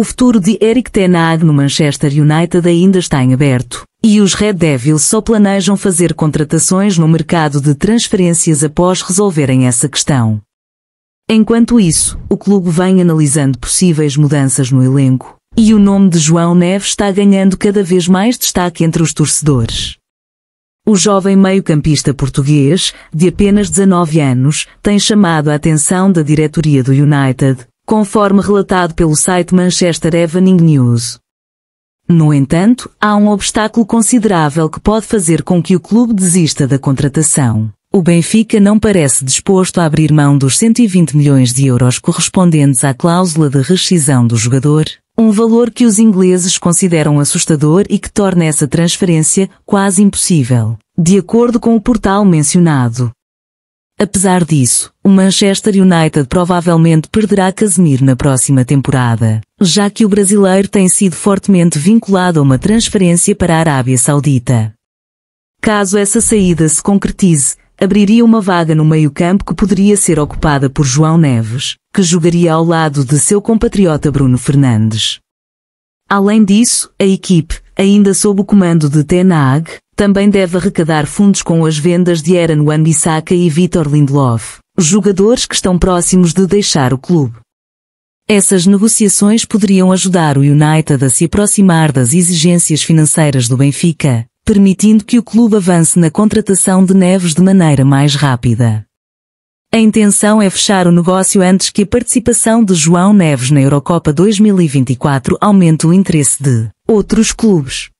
O futuro de Eric Ten Hag no Manchester United ainda está em aberto. E os Red Devils só planejam fazer contratações no mercado de transferências após resolverem essa questão. Enquanto isso, o clube vem analisando possíveis mudanças no elenco, e o nome de João Neves está ganhando cada vez mais destaque entre os torcedores. O jovem meio-campista português, de apenas 19 anos, tem chamado a atenção da diretoria do United, conforme relatado pelo site Manchester Evening News. No entanto, há um obstáculo considerável que pode fazer com que o clube desista da contratação. O Benfica não parece disposto a abrir mão dos 120 milhões de euros correspondentes à cláusula de rescisão do jogador, um valor que os ingleses consideram assustador e que torna essa transferência quase impossível, de acordo com o portal mencionado. Apesar disso, o Manchester United provavelmente perderá Casemiro na próxima temporada, já que o brasileiro tem sido fortemente vinculado a uma transferência para a Arábia Saudita. Caso essa saída se concretize, abriria uma vaga no meio-campo que poderia ser ocupada por João Neves, que jogaria ao lado de seu compatriota Bruno Fernandes. Além disso, a equipe, ainda sob o comando de Ten Hag, também deve arrecadar fundos com as vendas de Aaron Wan-Bissaka e Vitor Lindelof, jogadores que estão próximos de deixar o clube. Essas negociações poderiam ajudar o United a se aproximar das exigências financeiras do Benfica, permitindo que o clube avance na contratação de Neves de maneira mais rápida. A intenção é fechar o negócio antes que a participação de João Neves na Eurocopa 2024 aumente o interesse de outros clubes.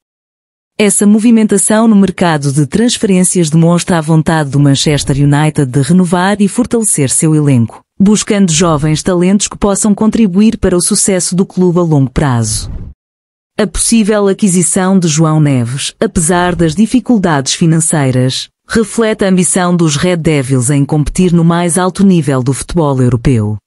Essa movimentação no mercado de transferências demonstra a vontade do Manchester United de renovar e fortalecer seu elenco, buscando jovens talentos que possam contribuir para o sucesso do clube a longo prazo. A possível aquisição de João Neves, apesar das dificuldades financeiras, reflete a ambição dos Red Devils em competir no mais alto nível do futebol europeu.